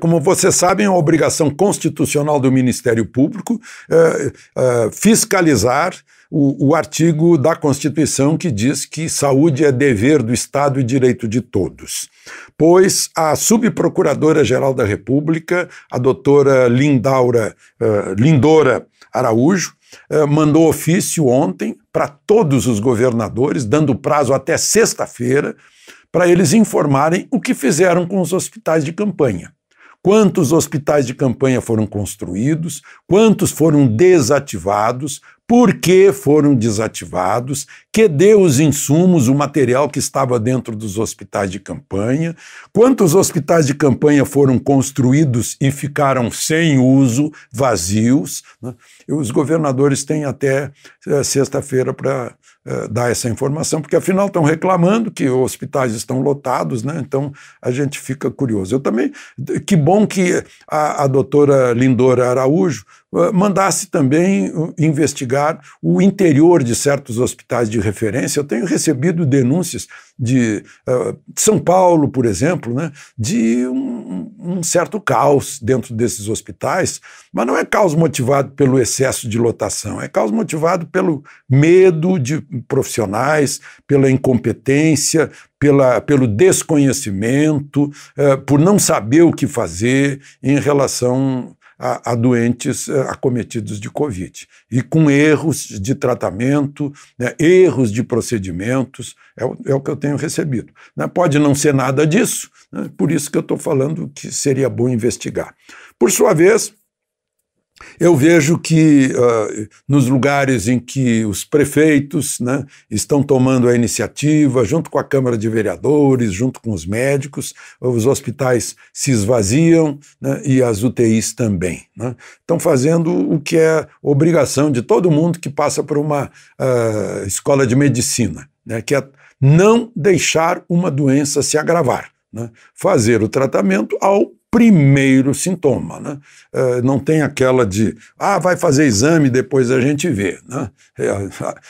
Como vocês sabem, é uma obrigação constitucional do Ministério Público é, é, fiscalizar o, o, artigo da Constituição que diz que saúde é dever do Estado e direito de todos. Pois a subprocuradora-geral da República, a doutora Lindaura, é, Lindora Araújo, mandou ofício ontem para todos os governadores, dando prazo até sexta-feira, para eles informarem o que fizeram com os hospitais de campanha. Quantos hospitais de campanha foram construídos, quantos foram desativados, por que foram desativados, que deu os insumos, o material que estava dentro dos hospitais de campanha, quantos hospitais de campanha foram construídos e ficaram sem uso, vazios. Né? os governadores têm até é, sexta-feira para é, eh, dar essa informação, porque afinal estão reclamando que os hospitais estão lotados, né? então a gente fica curioso. Eu também, que bom que a, a doutora Lindora Araújo ah, mandasse também investigar o interior de certos hospitais de referência. Eu tenho recebido denúncias de uh, São Paulo, por exemplo, né, de um, um, certo caos dentro desses hospitais, mas não é caos motivado pelo excesso de lotação, é caos motivado pelo medo de profissionais, pela incompetência, pela, pelo desconhecimento, uh, por não saber o que fazer em relação a, a doentes eh, acometidos de Covid. E com erros de tratamento, né, erros de procedimentos, é o, é o, que eu tenho recebido. Né? Pode não ser nada disso, né? por isso que eu estou falando que seria bom investigar. Por sua vez, eu vejo que uh, nos lugares em que os prefeitos né, estão tomando a iniciativa, junto com a Câmara de Vereadores, junto com os médicos, os hospitais se esvaziam né, e as UTIs também. Né? Estão fazendo o que é obrigação de todo mundo que passa por uma uh, escola de medicina, né, que é não deixar uma doença se agravar. Né, fazer o tratamento ao primeiro sintoma. Né? Eh, não tem aquela de, ah, vai fazer exame, depois a gente vê. Né? É,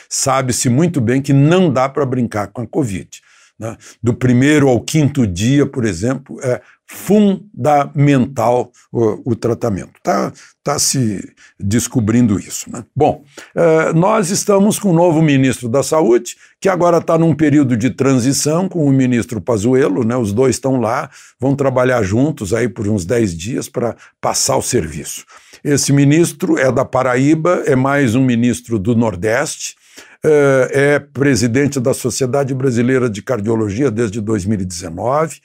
Sabe-se muito bem que não dá para brincar com a Covid. Né? Do primeiro ao quinto dia, por exemplo, é fundamental o, o tratamento. Está tá se descobrindo isso. Né? Bom, é, nós estamos com o um novo ministro da Saúde, que agora está num período de transição com o ministro Pazuello, né? os dois estão lá, vão trabalhar juntos aí por uns 10 dias para passar o serviço. Esse ministro é da Paraíba, é mais um ministro do Nordeste, eh, é presidente da Sociedade Brasileira de Cardiologia desde 2019,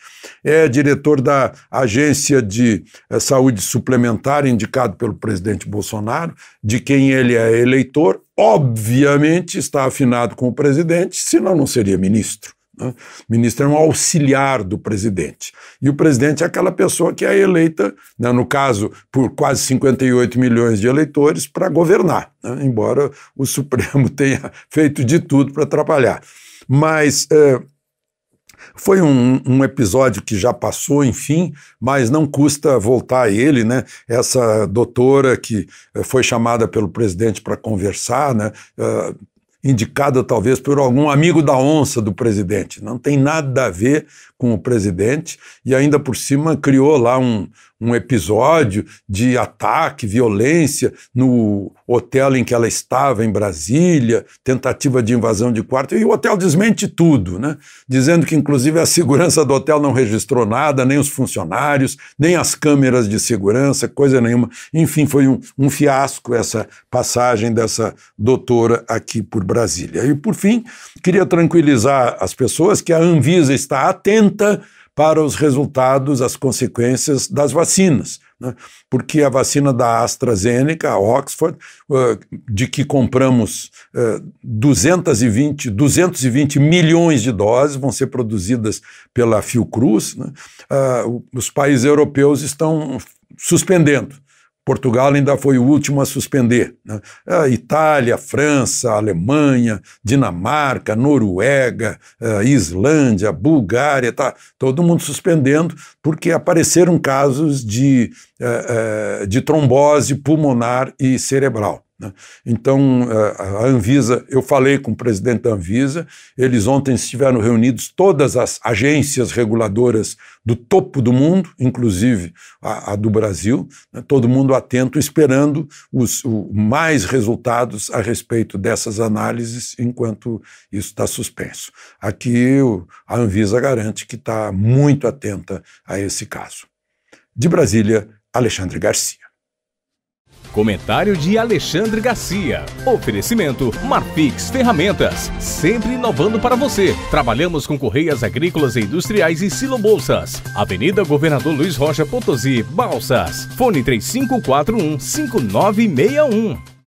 é diretor da Agência de eh, Saúde Suplementar, indicado pelo presidente Bolsonaro, de quem ele é eleitor. Obviamente está afinado com o presidente, senão não seria ministro. Né? Ministro é um auxiliar do presidente. E o presidente é aquela pessoa que é eleita, né, no caso, por quase 58 milhões de eleitores, para governar, né? embora o Supremo tenha feito de tudo para atrapalhar. Mas. É, foi um, um, episódio que já passou, enfim, mas não custa voltar a ele, né? Essa doutora que é, foi chamada pelo presidente para conversar, né? Uh, indicada talvez por algum amigo da onça do presidente. Não tem nada a ver com o presidente e ainda por cima criou lá um, um episódio de ataque, violência no hotel em que ela estava, em Brasília, tentativa de invasão de quarto. E o hotel desmente tudo, né? dizendo que, inclusive, a segurança do hotel não registrou nada, nem os funcionários, nem as câmeras de segurança, coisa nenhuma. Enfim, foi um, um fiasco essa passagem dessa doutora aqui por Brasília. E, por fim, queria tranquilizar as pessoas que a Anvisa está atenta para os resultados, as consequências das vacinas. Né? Porque a vacina da AstraZeneca, a Oxford, eh, de que compramos 220, eh, 220 milhões de doses, vão ser produzidas pela Fiocruz, né? Ah, os países europeus estão suspendendo. Portugal ainda foi o último a suspender. Né? A é, Itália, França, Alemanha, Dinamarca, Noruega, é, Islândia, Bulgária, tá todo mundo suspendendo, porque apareceram casos de, é, de trombose pulmonar e cerebral. Né? Então, é, a Anvisa, eu falei com o presidente da Anvisa, eles ontem estiveram reunidos todas as agências reguladoras do topo do mundo, inclusive a, a do Brasil, né, todo mundo atento, esperando os, o, mais resultados a respeito dessas análises, enquanto isso está suspenso. Aqui, o, a Anvisa garante que está muito atenta a esse caso. De Brasília, Alexandre Garcia. Comentário de Alexandre Garcia. Oferecimento Marfix Ferramentas, sempre inovando para você. Trabalhamos com correias agrícolas e industriais e bolsas. Avenida Governador Luiz Rocha Potosí, Balsas. Fone 3541 5961.